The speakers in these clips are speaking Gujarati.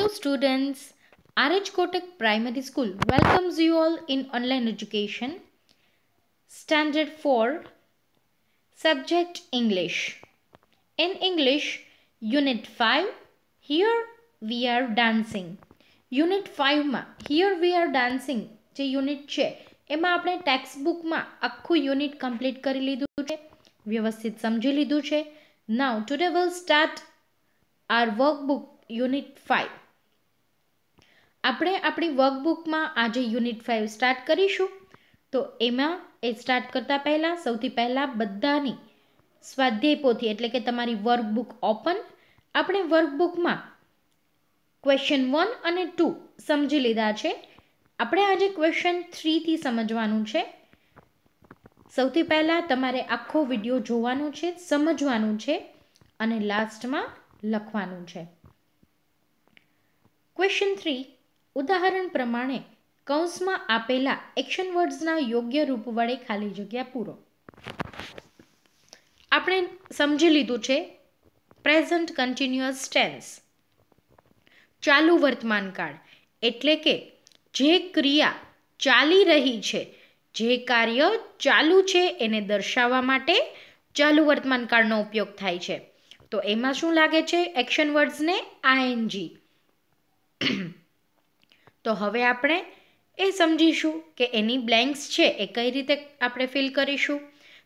Hello students, RH Kotak Primary School welcomes you all in online education. Standard 4, Subject English. In English, Unit 5, here we are dancing. Unit ફાઇવમાં હિયર વી આર ડાન્સિંગ જે યુનિટ છે એમાં આપણે ટેક્સ્ટબુકમાં આખું યુનિટ કમ્પ્લીટ કરી લીધું છે વ્યવસ્થિત સમજી લીધું છે now today will start our workbook unit five આપણે આપણી વર્કબુકમાં આજે યુનિટ ફાઇવ સ્ટાર્ટ કરીશું તો એમાં એ સ્ટાર્ટ કરતાં પહેલાં સૌથી પહેલાં બધાની સ્વાધ્યાય એટલે કે તમારી વર્કબુક ઓપન આપણે વર્કબુકમાં ક્વેશ્ચન વન અને ટુ સમજી લીધા છે આપણે આજે ક્વેશ્ચન થ્રીથી સમજવાનું છે સૌથી પહેલાં તમારે આખો વિડીયો જોવાનો છે સમજવાનું છે અને લાસ્ટમાં લખવાનું છે ક્વેશ્ચન થ્રી ઉદાહરણ પ્રમાણે કૌંસમાં આપેલા એક્શન વર્ડ્સના યોગ્ય રૂપ વડે ખાલી જગ્યા પૂરો આપણે સમજી લીધું છે પ્રેઝન્ટ કન્ટિન્યુઅસ સ્ટેન્સ ચાલુ વર્તમાનકાળ એટલે કે જે ક્રિયા ચાલી રહી છે જે કાર્ય ચાલુ છે એને દર્શાવવા માટે ચાલુ વર્તમાનકાળનો ઉપયોગ થાય છે તો એમાં શું લાગે છે એક્શન વર્ડ્સને આએનજી તો હવે આપણે એ સમજીશું કે એની બ્લેન્ક્સ છે એ કઈ રીતે આપણે ફિલ કરીશું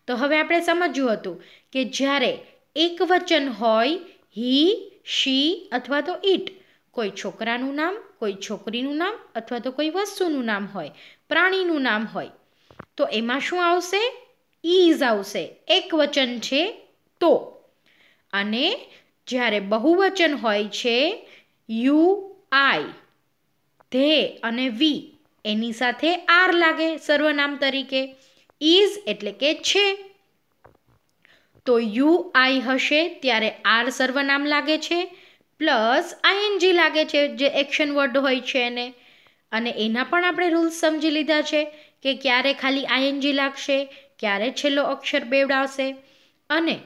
તો હવે આપણે સમજ્યું હતું કે જ્યારે એક વચન હોય હી શી અથવા તો ઇટ કોઈ છોકરાનું નામ કોઈ છોકરીનું નામ અથવા તો કોઈ વસ્તુનું નામ હોય પ્રાણીનું નામ હોય તો એમાં શું આવશે ઇઝ આવશે એક વચન છે તો અને જ્યારે બહુવચન હોય છે યુ આઈ ધે અને વી એની સાથે આર લાગે સર્વનામ તરીકે ઇઝ એટલે કે છે તો યુ આઈ હશે ત્યારે આર સર્વનામ લાગે છે પ્લસ આઈએનજી લાગે છે જે એક્શન વર્ડ હોય છે એને અને એના પણ આપણે રૂલ્સ સમજી લીધા છે કે ક્યારે ખાલી આઈએનજી લાગશે ક્યારે છેલ્લો અક્ષર બેવડાવશે અને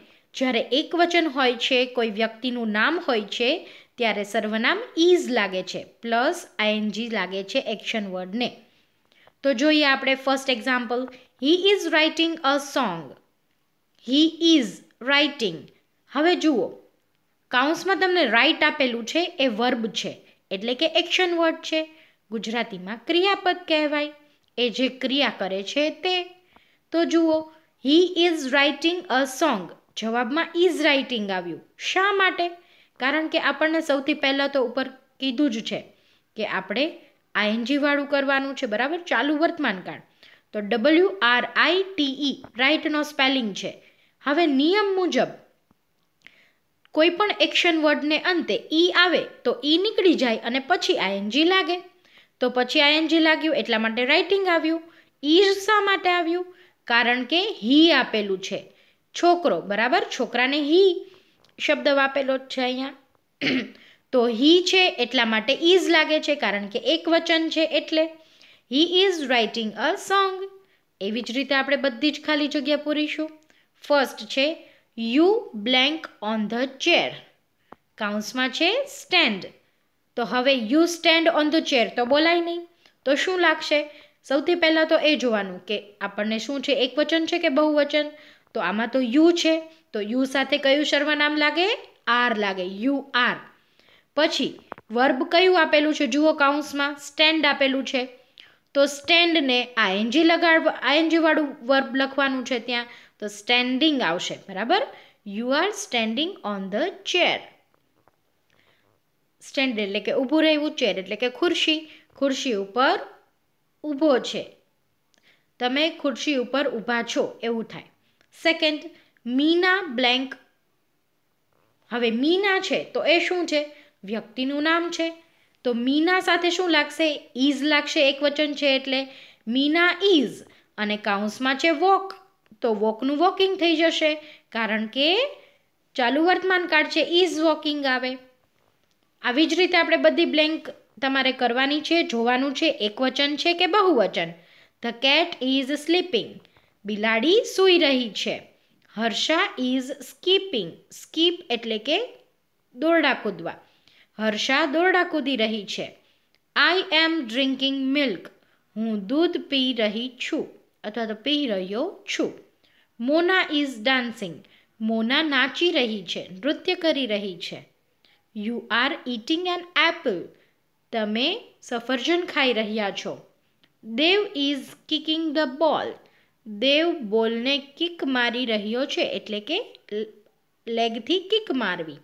જ્યારે એક વચન હોય છે કોઈ વ્યક્તિનું નામ હોય છે ત્યારે સર્વનામ ઇઝ લાગે છે પ્લસ આઈએનજી લાગે છે એક્શન વર્ડને તો જોઈએ આપણે first example he is writing a song he is writing હવે જુઓ કાઉન્સમાં તમને રાઇટ આપેલું છે એ વર્બ છે એટલે કે એક્શન વર્ડ છે ગુજરાતીમાં ક્રિયાપદ કહેવાય એ જે ક્રિયા કરે છે તે તો જુઓ he is writing a song જવાબમાં ઇઝ રાઇટિંગ આવ્યું શા માટે કારણ કે આપણને સૌથી પહેલાં તો ઉપર કીધું જ છે કે આપણે આઈએનજીવાળું કરવાનું છે બરાબર ચાલુ વર્તમાનકાળ તો ડબલ્યુ આર આઈ ટીઈ રાઇટનો સ્પેલિંગ છે હવે નિયમ મુજબ કોઈ પણ એક્શન વર્ડને અંતે ઈ આવે તો ઈ નીકળી જાય અને પછી આઈએનજી લાગે તો પછી આઈએનજી લાગ્યું એટલા માટે રાઇટિંગ આવ્યું ઈ શા માટે આવ્યું કારણ કે હી આપેલું છે છોકરો બરાબર છોકરાને હી શબ્દ વાપેલો જ છે અહીંયા તો હી છે એટલા માટે ઇઝ લાગે છે કારણ કે એક વચન છે એટલે he is writing a song એવી જ રીતે આપણે બધી જ ખાલી જગ્યા પૂરીશું ફર્સ્ટ છે you blank on the chair કાઉન્સમાં છે સ્ટેન્ડ તો હવે you stand on the chair તો બોલાય નહીં તો શું લાગશે સૌથી પહેલાં તો એ જોવાનું કે આપણને શું છે એક વચન છે કે બહુવચન તો આમાં તો યુ છે તો યુ સાથે કયું સર્વનામ લાગે આર લાગે યુ આર પછી વર્બ કયું આપેલું છે જુઓ કાઉન્સમાં સ્ટેન્ડ આપેલું છે તો સ્ટેન્ડને આ આઈએનજી લગાડ આઈએનજીવાળું વર્બ લખવાનું છે ત્યાં તો સ્ટેન્ડિંગ આવશે બરાબર you are standing on the chair stand એટલે કે ઊભું રહેવું ચેર એટલે કે ખુરશી ખુરશી ઉપર ઊભો છે તમે ખુરશી ઉપર ઊભા છો એવું થાય સેકન્ડ મીના બ્લેન્ક હવે મીના છે તો એ શું છે વ્યક્તિનું નામ છે તો મીના સાથે શું લાગશે ઇઝ લાગશે એક વચન છે એટલે મીના ઇઝ અને કાઉન્સમાં છે વોક તો વોકનું વોકિંગ થઈ જશે કારણ કે ચાલુ વર્તમાન વર્તમાનકાળ છે ઇઝ વોકિંગ આવે આવી જ રીતે આપણે બધી બ્લેન્ક તમારે કરવાની છે જોવાનું છે એક વચન છે કે બહુવચન ધ કેટ ઇઝ સ્લીપિંગ બિલાડી સૂઈ રહી છે હર્ષા ઇઝ સ્કીપિંગ સ્કીપ એટલે કે દોરડા કૂદવા હર્ષા દોરડા કૂદી રહી છે આઈ એમ ડ્રિંકિંગ મિલ્ક હું દૂધ પી રહી છું અથવા તો પી રહ્યો છું મોના ઇઝ ડાન્સિંગ મોના નાચી રહી છે નૃત્ય કરી રહી છે you are eating an apple તમે સફરજન ખાઈ રહ્યા છો દેવ ઇઝ કિકિંગ ધ બોલ દેવ બોલને કિક મારી રહ્યો છે એટલે કે લેગથી કિક મારવી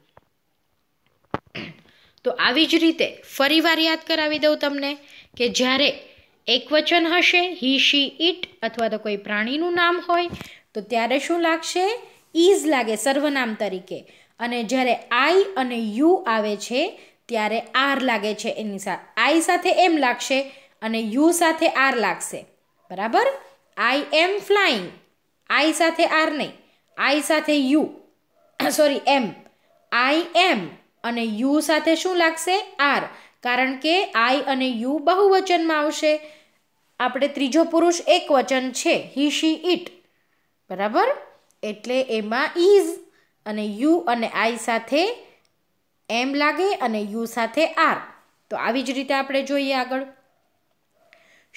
તો આવી જ રીતે ફરીવાર યાદ કરાવી દઉં તમને કે જ્યારે એક વચન હશે હી શી ઇટ અથવા તો કોઈ પ્રાણીનું નામ હોય તો ત્યારે શું લાગશે ઇઝ લાગે સર્વનામ તરીકે અને જ્યારે આઈ અને યુ આવે છે ત્યારે આર લાગે છે એની સાથે આઈ સાથે એમ લાગશે અને યુ સાથે આર લાગશે બરાબર આઈ એમ ફ્લાઇંગ આઈ સાથે આર નહીં આઈ સાથે યુ સોરી એમ આઈ એમ અને યુ સાથે શું લાગશે આર કારણ કે આઈ અને યુ બહુવચનમાં આવશે આપણે ત્રીજો પુરુષ એક વચન છે હી શી ઇટ બરાબર એટલે એમાં ઇઝ અને યુ અને આઈ સાથે એમ લાગે અને યુ સાથે આર તો આવી જ રીતે આપણે જોઈએ આગળ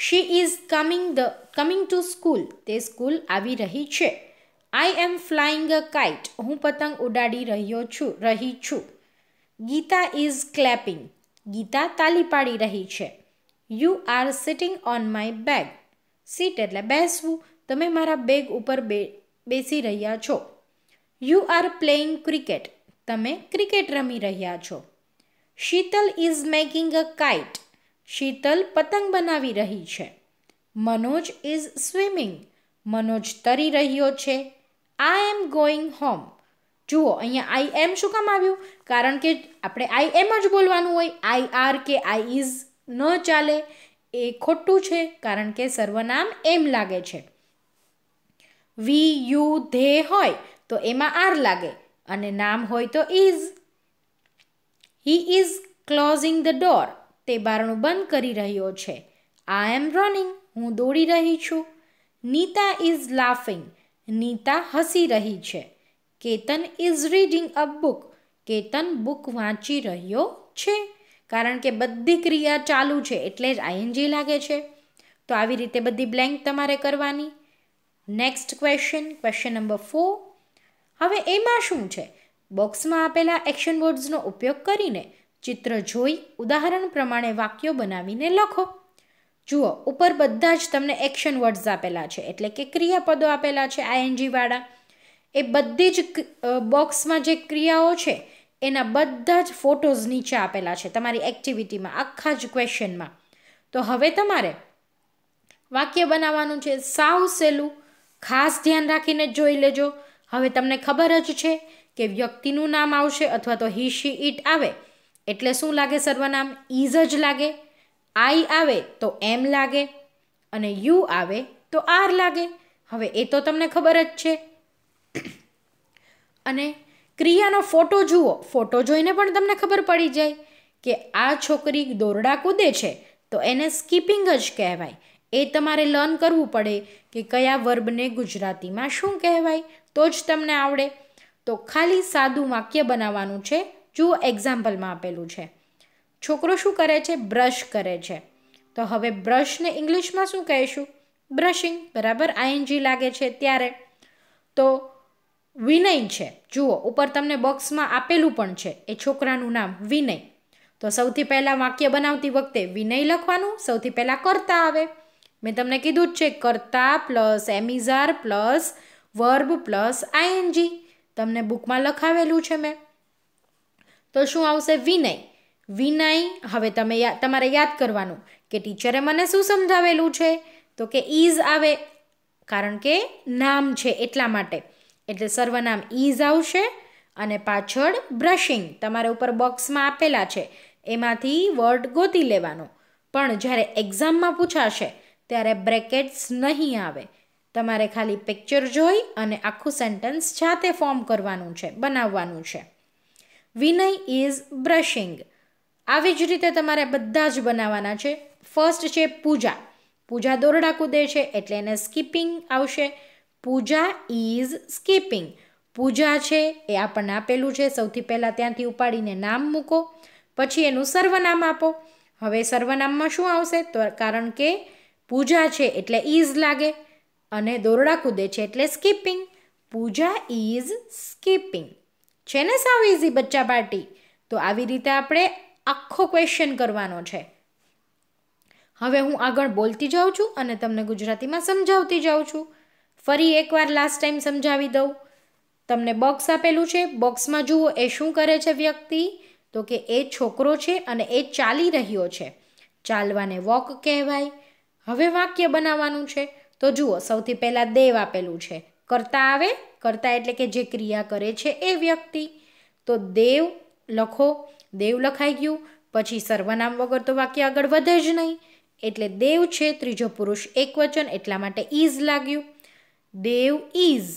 she is coming the coming to school તે સ્કૂલ આવી રહી છે આઈ એમ ફ્લાઇંગ અ કાઇટ હું પતંગ ઉડાડી રહ્યો છું રહી છું ગીતા ઇઝ ક્લેપિંગ ગીતા તાલી પાડી રહી છે you are sitting on my bag sit એટલે બેસવું તમે મારા બેગ ઉપર બે બેસી રહ્યા છો યુ આર પ્લેઇંગ ક્રિકેટ તમે ક્રિકેટ રમી રહ્યા છો Sheetal is making a kite Sheetal પતંગ બનાવી રહી છે મનોજ ઇઝ સ્વિમિંગ મનોજ તરી રહ્યો છે આઈ એમ ગોઈંગ હોમ જુઓ અહીંયા આઈ એમ શું કામ આવ્યું કારણ કે આપણે આઈ એમ જ બોલવાનું હોય I R K I is ન ચાલે એ ખોટું છે કારણ કે સર્વનામ એમ લાગે છે વી યુ ધે હોય તો એમાં આર લાગે અને નામ હોય તો is he is closing the door તે બારણું બંધ કરી રહ્યો છે આ એમ રનિંગ હું દોડી રહી છું નીતા ઇઝ લાફિંગ નીતા હસી રહી છે Ketan is reading a book Ketan book વાંચી રહ્યો છે કારણ કે બધી ક્રિયા ચાલુ છે એટલે જ આઈએનજી લાગે છે તો આવી રીતે બધી બ્લેન્ક તમારે કરવાની next question question number four હવે એમાં શું છે બોક્સમાં આપેલા એક્શન વર્ડ્સનો ઉપયોગ કરીને ચિત્ર જોઈ ઉદાહરણ પ્રમાણે વાક્યો બનાવીને લખો જુઓ ઉપર બધા જ તમને એક્શન વર્ડ્સ આપેલા છે એટલે કે ક્રિયાપદો આપેલા છે આઈએનજીવાળા એ બધી જ બોક્સમાં જે ક્રિયાઓ છે એના બધા જ ફોટોઝ નીચે આપેલા છે તમારી એક્ટિવિટીમાં આખા જ ક્વેશ્ચનમાં તો હવે તમારે વાક્ય બનાવવાનું છે સાવ સહેલું ખાસ ધ્યાન રાખીને જ જોઈ લેજો હવે તમને ખબર જ છે કે વ્યક્તિનું નામ આવશે અથવા તો હી શી ઇટ આવે એટલે શું લાગે સર્વનામ ઇઝ જ લાગે આઈ આવે તો એમ લાગે અને યુ આવે તો આર લાગે હવે એ તો તમને ખબર જ છે અને ક્રિયાનો ફોટો જુઓ ફોટો જોઈને પણ તમને ખબર પડી જાય કે આ છોકરી દોરડા કૂદે છે તો એને સ્કીપિંગ જ કહેવાય એ તમારે લર્ન કરવું પડે કે કયા વર્બને ગુજરાતીમાં શું કહેવાય તો જ તમને આવડે તો ખાલી સાદું વાક્ય બનાવવાનું છે જુઓ એક્ઝામ્પલમાં આપેલું છે છોકરો શું કરે છે બ્રશ કરે છે તો હવે બ્રશને ઇંગ્લિશમાં શું કહીશું બ્રશિંગ બરાબર આઈએનજી લાગે છે ત્યારે તો વિનય છે જુઓ ઉપર તમને બોક્સમાં આપેલું પણ છે એ છોકરાનું નામ વિનય તો સૌથી પહેલાં વાક્ય બનાવતી વખતે વિનય લખવાનું સૌથી પહેલાં કરતા આવે મેં તમને કીધું જ છે કરતા plus am is are plus verb plus I N G તમને બુકમાં લખાવેલું છે મેં તો શું આવશે વિનય વિનય હવે તમે તમારે યાદ કરવાનું કે ટીચરે મને શું સમજાવેલું છે તો કે ઇઝ આવે કારણ કે નામ છે એટલા માટે એટલે સર્વનામ ઇઝ આવશે અને પાછળ બ્રશિંગ તમારે ઉપર બોક્સમાં આપેલા છે એમાંથી વર્ડ ગોતી લેવાનો પણ જ્યારે એક્ઝામમાં પૂછાશે ત્યારે બ્રેકેટ્સ નહીં આવે તમારે ખાલી પિક્ચર જોઈ અને આખું સેન્ટેન્સ જાતે ફોર્મ કરવાનું છે બનાવવાનું છે વિનય ઇઝ બ્રશિંગ આવી જ રીતે તમારે બધા જ બનાવવાના છે ફર્સ્ટ છે પૂજા પૂજા દોરડા કૂદે છે એટલે એને સ્કીપિંગ આવશે પૂજા ઇઝ સ્કીપિંગ પૂજા છે એ આપણને આપેલું છે સૌથી પહેલાં ત્યાંથી ઉપાડીને નામ મૂકો પછી એનું સર્વનામ આપો હવે સર્વનામમાં શું આવશે તો કારણ કે પૂજા છે એટલે ઇઝ લાગે અને દોરડા કૂદે છે એટલે સ્કીપિંગ પૂજા ઇઝ સ્કીપિંગ છે ને સાવ ઇઝી બચ્ચા પાર્ટી તો આવી રીતે આપણે આખો ક્વેશ્ચન કરવાનો છે હવે હું આગળ બોલતી જાઉં છું અને તમને ગુજરાતીમાં સમજાવતી જાઉં છું ફરી એકવાર લાસ્ટ ટાઈમ સમજાવી દઉં તમને બોક્સ આપેલું છે બોક્સમાં જુઓ એ શું કરે છે વ્યક્તિ તો કે એ છોકરો છે અને એ ચાલી રહ્યો છે ચાલવાને વોક કહેવાય હવે વાક્ય બનાવવાનું છે તો જુઓ સૌથી પહેલાં દેવ આપેલું છે કરતા આવે કરતા એટલે કે જે ક્રિયા કરે છે એ વ્યક્તિ તો દેવ લખો દેવ લખાઈ ગયું પછી સર્વનામ વગર તો વાક્ય આગળ વધે જ નહીં એટલે દેવ છે ત્રીજો પુરુષ એકવચન એટલા માટે ઇઝ લાગ્યું દેવ ઇઝ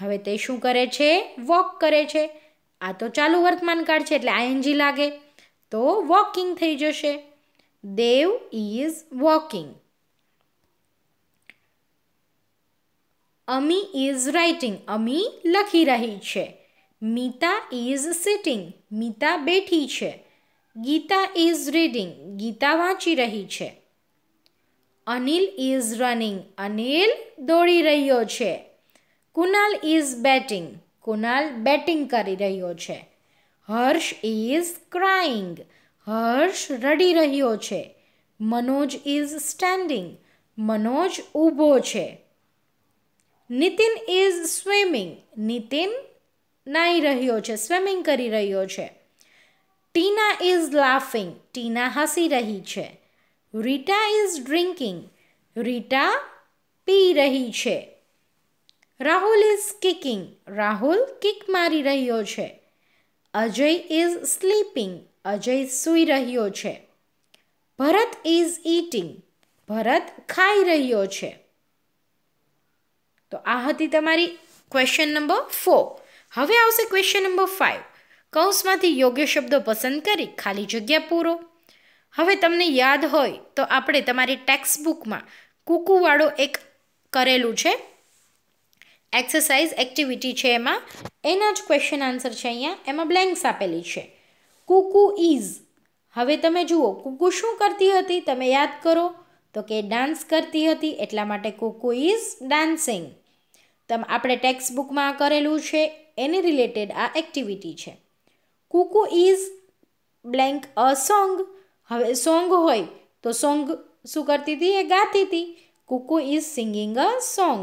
હવે તે શું કરે છે વોક કરે છે આ તો ચાલુ વર્તમાનકાળ છે એટલે આઈએનજી લાગે તો વોકિંગ થઈ જશે Dev is walking Ami is writing Ami લખી રહી છે મીતા ઇઝ સિટિંગ મીતા બેઠી છે ગીતા ઇઝ રીડિંગ ગીતા વાંચી રહી છે અનિલ ઇઝ રનિંગ અનિલ દોડી રહ્યો છે Kunal is batting Kunal batting કરી રહ્યો છે હર્ષ ઇઝ ક્રાઇંગ હર્ષ રડી રહ્યો છે મનોજ ઇઝ સ્ટેન્ડિંગ મનોજ ઊભો છે નીતિન ઇઝ સ્વિમિંગ નીતિન નાહી રહ્યો છે સ્વિમિંગ કરી રહ્યો છે ટીના ઇઝ લાફિંગ ટીના હસી રહી છે રીટા ઇઝ ડ્રિંકિંગ રીટા પી રહી છે Rahul is kicking Rahul kick મારી રહ્યો છે અજય ઇઝ સ્લીપિંગ અજય સૂઈ રહ્યો છે ભરત ઇઝ ઇટિંગ ભરત ખાઈ રહ્યો છે તો આ હતી તમારી ક્વેશ્ચન નંબર ફોર હવે આવશે ક્વેશ્ચન નંબર ફાઇવ કૌંસમાંથી યોગ્ય શબ્દો પસંદ કરી ખાલી જગ્યા પૂરો હવે તમને યાદ હોય તો આપણે તમારી ટેક્સ્ટબુકમાં કૂકુવાળો એક કરેલું છે એક્સરસાઇઝ એક્ટિવિટી છે એમાં એના જ ક્વેશ્ચન આન્સર છે અહીંયા એમાં બ્લેન્ક્સ આપેલી છે કૂકુ ઇઝ હવે તમે જુઓ કૂકુ શું કરતી હતી તમે યાદ કરો તો કે ડાન્સ કરતી હતી એટલા માટે કુકુ ઇઝ ડાન્સિંગ તમ આપણે ટેક્સ્ટ બુકમાં કરેલું છે એની રિલેટેડ આ એક્ટિવિટી છે Kuku is blank a song હવે સોંગ હોય તો સોંગ શું કરતી હતી એ ગાતી હતી Kuku is singing a song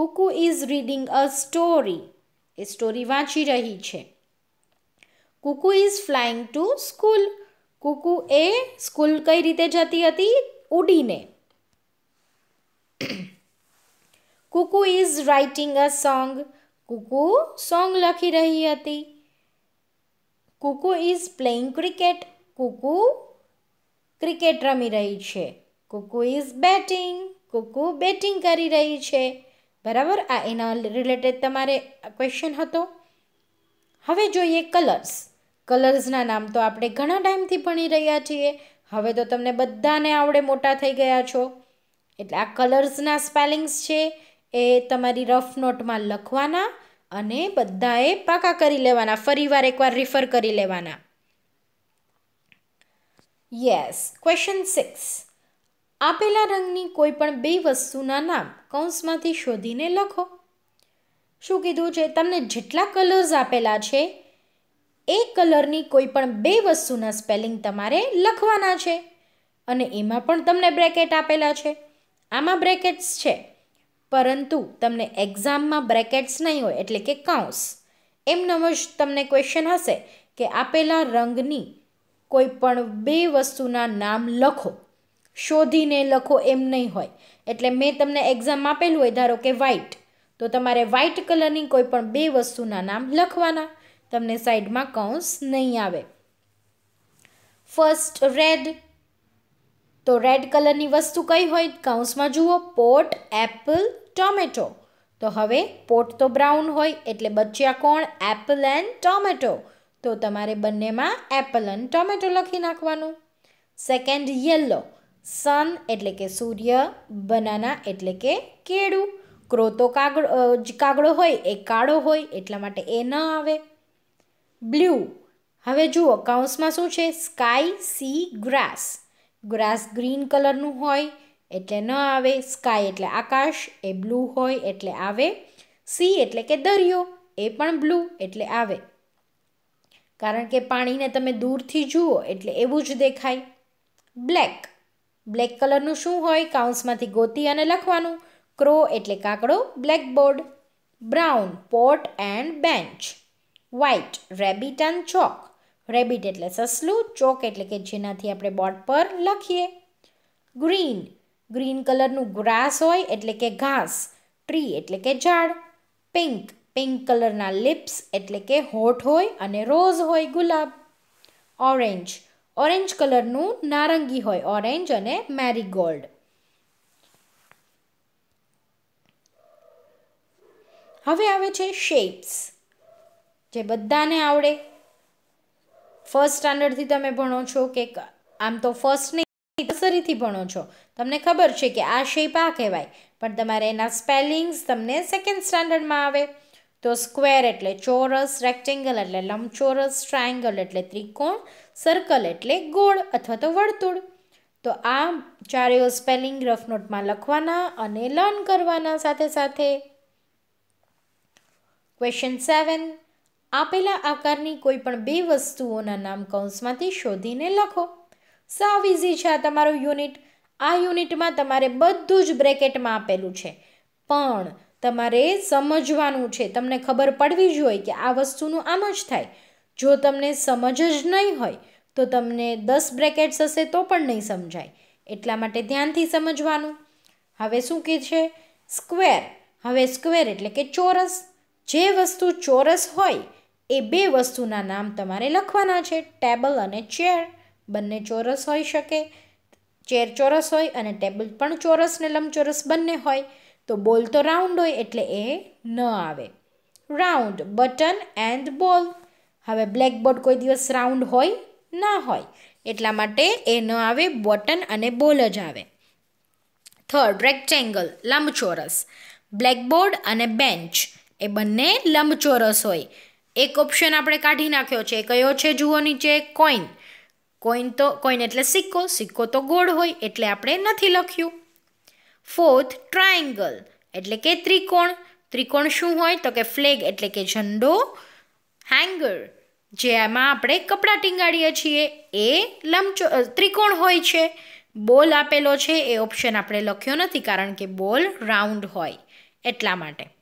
Kuku is reading a story એ સ્ટોરી વાંચી રહી છે Kuku is flying to school Kuku એ સ્કૂલ કઈ રીતે જતી હતી ઉડીને Kuku is writing a song Kuku song લખી રહી હતી Kuku is playing cricket Kuku cricket રમી રહી છે કુકુ ઇઝ બેટિંગ કુકુ બેટિંગ કરી રહી છે બરાબર આ એના રિલેટેડ તમારે ક્વેશ્ચન હતો હવે જોઈએ કલર્સ કલર્સના નામ તો આપણે ઘણા ટાઈમથી ભણી રહ્યા છીએ હવે તો તમને બધાને આવડે મોટા થઈ ગયા છો એટલે આ કલર્સના સ્પેલિંગ્સ છે એ તમારી રફ નોટમાં લખવાના અને બધાએ પાકા કરી લેવાના ફરીવાર એકવાર રિફર કરી લેવાના યસ ક્વેશ્ચન સિક્સ આપેલા રંગની કોઈ પણ બે વસ્તુના નામ કૌંસમાંથી શોધીને લખો શું કીધું છે તમને જેટલા કલર્સ આપેલા છે એ કલરની કોઈ પણ બે વસ્તુના સ્પેલિંગ તમારે લખવાના છે અને એમાં પણ તમને બ્રેકેટ આપેલા છે આમાં બ્રેકેટ્સ છે પરંતુ તમને એક્ઝામમાં બ્રેકેટ્સ નહીં હોય એટલે કે કાઉન્સ એમનો જ તમને ક્વેશ્ચન હશે કે આપેલા રંગની કોઈ પણ બે વસ્તુના નામ લખો શોધીને લખો એમ નહીં હોય એટલે મેં તમને એક્ઝામ આપેલું હોય ધારો કે વ્હાઇટ તો તમારે વ્હાઇટ કલરની કોઈ પણ બે વસ્તુના નામ લખવાના તમને સાઈડમાં કૌંસ નહીં આવે ફર્સ્ટ રેડ તો રેડ કલરની વસ્તુ કઈ હોય કૌંસમાં જુઓ પોટ એપલ ટોમેટો તો હવે પોટ તો બ્રાઉન હોય એટલે બચ્યા કોણ એપલ એન્ડ ટોમેટો તો તમારે બંનેમાં એપલ અને ટોમેટો લખી નાખવાનું સેકન્ડ યલો સન એટલે કે સૂર્ય બનાના એટલે કે કેળું ક્રોતો કાગડો કાગડો હોય એ કાળો હોય એટલા માટે એ ન આવે બ્લુ હવે જુઓ કાઉન્સમાં શું છે sky sea grass grass green કલરનું હોય એટલે ન આવે સ્કાય એટલે આકાશ એ બ્લુ હોય એટલે આવે સી એટલે કે દરિયો એ પણ બ્લુ એટલે આવે કારણ કે પાણીને તમે દૂરથી જુઓ એટલે એવું જ દેખાય બ્લેક બ્લેક કલરનું શું હોય કાઉન્સમાંથી ગોતી અને લખવાનું ક્રો એટલે કાકડો blackboard brown pot and bench white rabbit અને ચોક રેબિટ એટલે સસલું ચોક એટલે કે જેનાથી આપણે બોર્ડ પર લખીએ ગ્રીન ગ્રીન કલરનું ગ્રાસ હોય એટલે કે ઘાસ ટ્રી એટલે કે ઝાડ પિંક પિંક કલરના લિપ્સ એટલે કે હોઠ હોય અને રોઝ હોય ગુલાબ ઓરેન્જ ઓરેન્જ કલરનું નારંગી હોય ઓરેન્જ અને મેરીગોલ્ડ હવે આવે છે શેપ્સ જે બધાને આવડે ફર્સ્ટ સ્ટાન્ડર્ડથી તમે ભણો છો કે આમ તો ફર્સ્ટ નહીં નર્સરીથી ભણો છો તમને ખબર છે કે આ શેપ આ કહેવાય પણ તમારે એના સ્પેલિંગ્સ તમને સેકન્ડ સ્ટાન્ડર્ડમાં આવે તો સ્ક્વેર એટલે ચોરસ રેક્ટેંગલ એટલે લંબચોરસ ટ્રાયંગલ એટલે ત્રિકોણ સર્કલ એટલે ગોળ અથવા તો વર્તુળ તો આ ચારેય સ્પેલિંગ રફ નોટમાં લખવાના અને લર્ન કરવાના સાથે સાથે ક્વેશ્ચન સેવન આપેલા આકારની કોઈ પણ બે વસ્તુઓના નામ કૌંસમાંથી શોધીને લખો સાવ ઇઝી છે આ તમારું યુનિટ આ યુનિટમાં તમારે બધું જ બ્રેકેટમાં આપેલું છે પણ તમારે સમજવાનું છે તમને ખબર પડવી જોઈએ કે આ વસ્તુનું આમ જ થાય જો તમને સમજ જ નહીં હોય તો તમને દસ બ્રેકેટ્સ હશે તો પણ નહીં સમજાય એટલા માટે ધ્યાનથી સમજવાનું હવે શું કહે છે સ્ક્વેર હવે સ્ક્વેર એટલે કે ચોરસ જે વસ્તુ ચોરસ હોય એ બે વસ્તુના નામ તમારે લખવાના છે ટેબલ અને ચેર બંને ચોરસ હોઈ શકે ચેર ચોરસ હોય અને ટેબલ પણ ચોરસ ને લંબચોરસ બંને હોય તો બોલ તો રાઉન્ડ હોય એટલે એ ન આવે રાઉન્ડ બટન એન્ડ બોલ હવે બ્લેકબોર્ડ કોઈ દિવસ રાઉન્ડ હોય ના હોય એટલા માટે એ ન આવે બટન અને બોલ જ આવે થર્ડ રેક્ટેંગલ લંબચોરસ બ્લેકબોર્ડ અને બેન્ચ એ બંને લંબચોરસ હોય એક ઓપ્શન આપણે કાઢી નાખ્યો છે કયો છે જુઓ નીચે કોઈન કોઈન તો કોઈન એટલે સિક્કો સિક્કો તો ગોળ હોય એટલે આપણે નથી લખ્યું ફોર્થ ટ્રાયેંગલ એટલે કે ત્રિકોણ ત્રિકોણ શું હોય તો કે ફ્લેગ એટલે કે ઝંડો હેંગર જેમાં આપણે કપડાં ટીંગાડીએ છીએ એ લંબચો ત્રિકોણ હોય છે બોલ આપેલો છે એ ઓપ્શન આપણે લખ્યો નથી કારણ કે બોલ રાઉન્ડ હોય એટલા માટે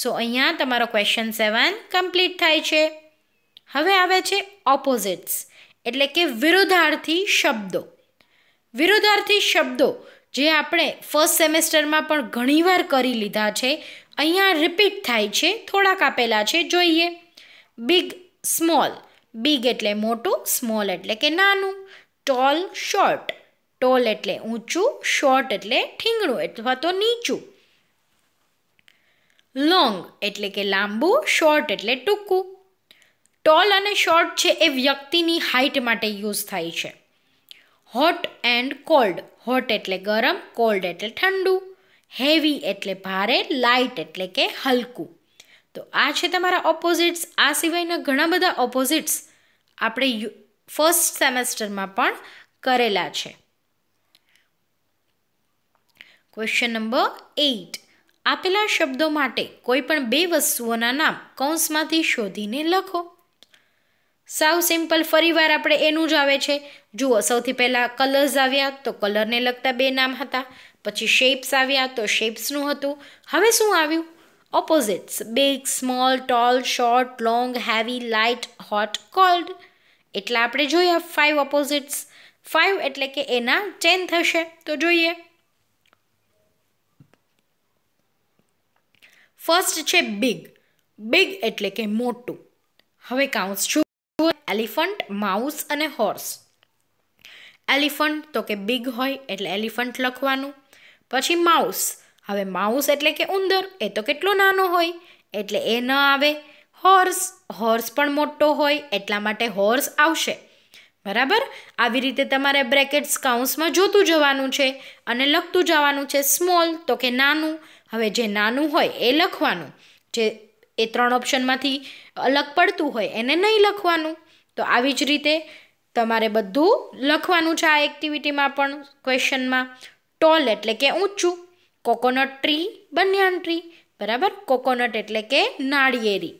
સો અહીંયા તમારો ક્વેશ્ચન સેવન કમ્પ્લીટ થાય છે હવે આવે છે ઓપોઝિટ્સ એટલે કે વિરુદ્ધાર્થી શબ્દો વિરુદ્ધાર્થી શબ્દો જે આપણે ફર્સ્ટ સેમેસ્ટરમાં પણ ઘણીવાર કરી લીધા છે અહીંયા રિપીટ થાય છે થોડાક આપેલા છે જોઈએ બિગ સ્મોલ બિગ એટલે મોટું સ્મોલ એટલે કે નાનું ટોલ શોર્ટ ટોલ એટલે ઊંચું શોર્ટ એટલે ઠીંગણું અથવા તો નીચું લોંગ એટલે કે લાંબુ શોર્ટ એટલે ટૂંકું ટોલ અને શોર્ટ છે એ વ્યક્તિની હાઇટ માટે યુઝ થાય છે હોટ એન્ડ કોલ્ડ હોટ એટલે ગરમ કોલ્ડ એટલે ઠંડુ હેવી એટલે ભારે લાઇટ એટલે કે હલકું તો આ છે તમારા ઓપોઝિટ્સ આ સિવાયના ઘણા બધા ઓપોઝિટ્સ આપણે ફર્સ્ટ સેમેસ્ટરમાં પણ કરેલા છે ક્વેશ્ચન નંબર એઇટ આપેલા શબ્દો માટે કોઈ પણ બે વસ્તુઓના નામ કૌંસમાંથી શોધીને લખો સાવ સિમ્પલ ફરીવાર આપણે એનું જ આવે છે જુઓ સૌથી પહેલાં કલર્સ આવ્યા તો કલરને લગતા બે નામ હતા પછી શેપ્સ આવ્યા તો શેપ્સનું હતું હવે શું આવ્યું opposites big small tall short long heavy light hot cold એટલે આપણે જોયા ફાઇવ ઓપોઝિટ્સ ફાઇવ એટલે કે એના ટેન થશે તો જોઈએ ફર્સ્ટ છે બિગ બિગ એટલે કે મોટું હવે કાઉન્સ જુઓ એલિફન્ટ માઉસ અને હોર્સ એલિફન્ટ તો કે બિગ હોય એટલે એલિફન્ટ લખવાનું પછી માઉસ હવે માઉસ એટલે કે ઉંદર એ તો કેટલો નાનો હોય એટલે એ ન આવે હોર્સ હોર્સ પણ મોટો હોય એટલા માટે હોર્સ આવશે બરાબર આવી રીતે તમારે બ્રેકેટ્સ કાઉન્સમાં જોતું જવાનું છે અને લખતું જવાનું છે સ્મોલ તો કે નાનું હવે જે નાનું હોય એ લખવાનું જે એ ત્રણ ઓપ્શનમાંથી અલગ પડતું હોય એને નહીં લખવાનું તો આવી જ રીતે તમારે બધું લખવાનું છે આ એક્ટિવિટીમાં પણ ક્વેશ્ચનમાં ટોલ એટલે કે ઊંચું કોકોનટ ટ્રી બન્યાન ટ્રી બરાબર કોકોનટ એટલે કે નાળિયેરી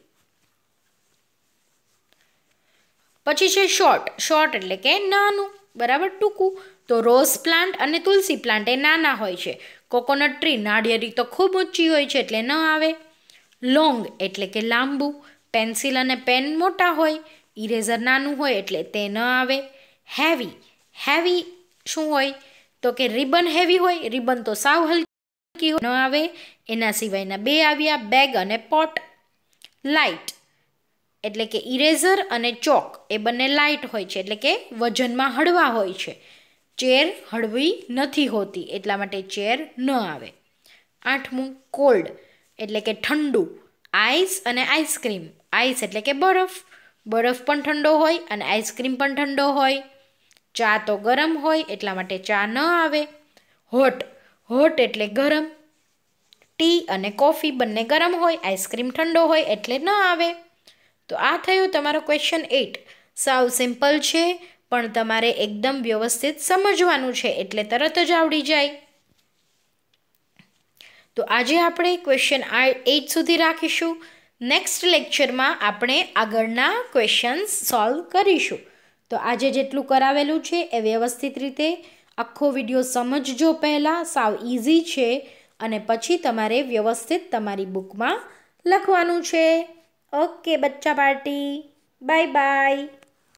પછી છે શોર્ટ શોર્ટ એટલે કે નાનું બરાબર ટૂંકું તો રોઝ પ્લાન્ટ અને તુલસી પ્લાન્ટ એ નાના હોય છે કોકોનટ ટ્રી નાળિયેરી તો ખૂબ ઊંચી હોય છે એટલે ન આવે લોંગ એટલે કે લાંબુ પેન્સિલ અને પેન મોટા હોય ઇરેઝર નાનું હોય એટલે તે ન આવે હેવી હેવી શું હોય તો કે રિબન હેવી હોય રિબન તો સાવ હલકી ન આવે એના સિવાયના બે આવ્યા બેગ અને પોટ લાઇટ એટલે કે ઇરેઝર અને ચોક એ બંને લાઇટ હોય છે એટલે કે વજનમાં હળવા હોય છે ચેર હળવી નથી હોતી એટલા માટે ચેર ન આવે આઠમું કોલ્ડ એટલે કે ઠંડુ આઈસ અને આઈસક્રીમ આઈસ એટલે કે બરફ બરફ પણ ઠંડો હોય અને આઈસક્રીમ પણ ઠંડો હોય ચા તો ગરમ હોય એટલા માટે ચા ન આવે હોટ હોટ એટલે ગરમ ટી અને કોફી બંને ગરમ હોય આઈસક્રીમ ઠંડો હોય એટલે ન આવે તો આ થયું તમારો ક્વેશ્ચન એઇટ સાવ સિમ્પલ છે પણ તમારે એકદમ વ્યવસ્થિત સમજવાનું છે એટલે તરત જ આવડી જાય તો આજે આપણે ક્વેશ્ચન આ એઇટ સુધી રાખીશું નેક્સ્ટ લેક્ચરમાં આપણે આગળના ક્વેશ્ચન્સ સોલ્વ કરીશું તો આજે જેટલું કરાવેલું છે એ વ્યવસ્થિત રીતે આખો વિડીયો સમજજો પહેલાં સાવ ઇઝી છે અને પછી તમારે વ્યવસ્થિત તમારી બુકમાં લખવાનું છે ઓકે બચ્ચા પાર્ટી બાય બાય